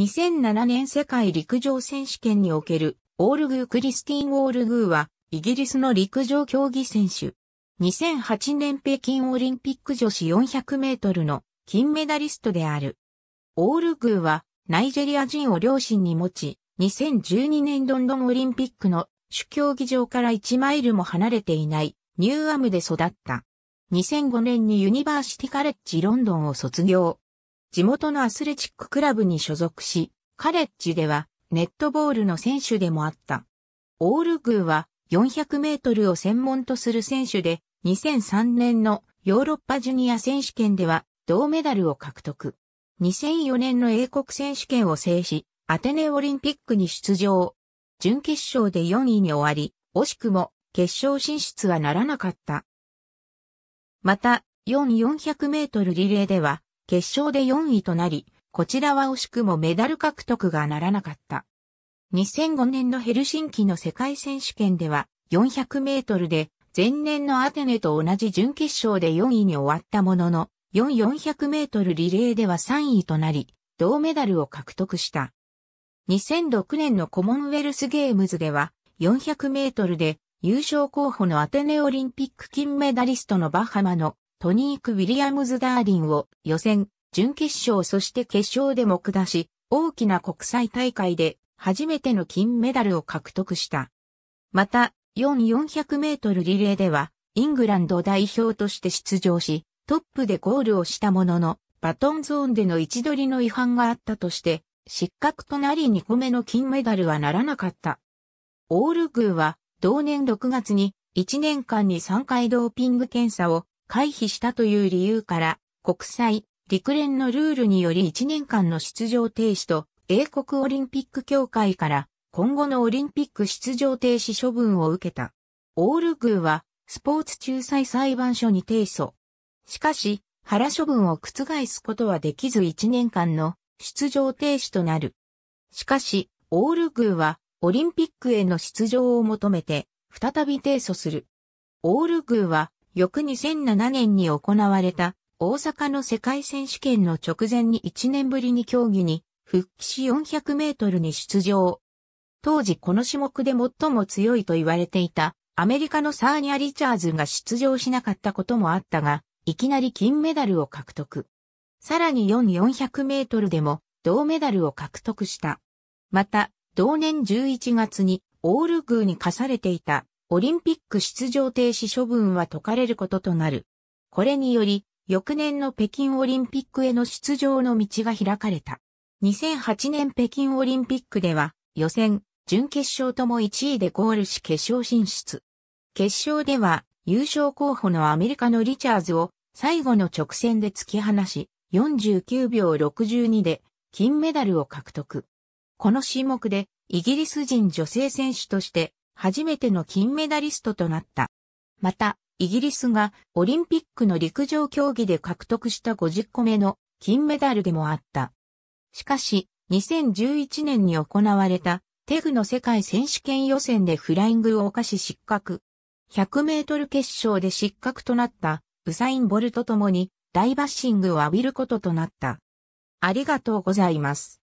2007年世界陸上選手権におけるオールグークリスティン・オールグーはイギリスの陸上競技選手。2008年北京オリンピック女子400メートルの金メダリストである。オールグーはナイジェリア人を両親に持ち、2012年ロンドンオリンピックの主競技場から1マイルも離れていないニューアムで育った。2005年にユニバーシティカレッジロンドンを卒業。地元のアスレチッククラブに所属し、カレッジではネットボールの選手でもあった。オールグーは400メートルを専門とする選手で、2003年のヨーロッパジュニア選手権では銅メダルを獲得。2004年の英国選手権を制し、アテネオリンピックに出場。準決勝で4位に終わり、惜しくも決勝進出はならなかった。また、4 400メートルリレーでは、決勝で4位となり、こちらは惜しくもメダル獲得がならなかった。2005年のヘルシンキの世界選手権では400メートルで前年のアテネと同じ準決勝で4位に終わったものの4400メートルリレーでは3位となり銅メダルを獲得した。2006年のコモンウェルスゲームズでは400メートルで優勝候補のアテネオリンピック金メダリストのバハマのトニーク・ウィリアムズ・ダーリンを予選、準決勝そして決勝でも下し、大きな国際大会で初めての金メダルを獲得した。また、4400メートルリレーでは、イングランド代表として出場し、トップでゴールをしたものの、バトンゾーンでの位置取りの違反があったとして、失格となり2個目の金メダルはならなかった。オールグーは、同年6月に、1年間に3回ドーピング検査を回避したという理由から、国際、陸連のルールにより1年間の出場停止と、英国オリンピック協会から今後のオリンピック出場停止処分を受けた。オールグーは、スポーツ仲裁裁判所に提訴。しかし、原処分を覆すことはできず1年間の出場停止となる。しかし、オールグーは、オリンピックへの出場を求めて、再び提訴する。オールグーは、翌2007年に行われた大阪の世界選手権の直前に1年ぶりに競技に復帰し400メートルに出場。当時この種目で最も強いと言われていたアメリカのサーニャ・リチャーズが出場しなかったこともあったが、いきなり金メダルを獲得。さらに4400メートルでも銅メダルを獲得した。また、同年11月にオールグーに課されていたオリンピック出場停止処分は解かれることとなる。これにより、翌年の北京オリンピックへの出場の道が開かれた。2008年北京オリンピックでは、予選、準決勝とも1位でゴールし決勝進出。決勝では、優勝候補のアメリカのリチャーズを最後の直線で突き放し、49秒62で金メダルを獲得。この種目でイギリス人女性選手として初めての金メダリストとなった。また、イギリスがオリンピックの陸上競技で獲得した50個目の金メダルでもあった。しかし、2011年に行われたテグの世界選手権予選でフライングを犯し失格。100メートル決勝で失格となったウサイン・ボルトともに大バッシングを浴びることとなった。ありがとうございます。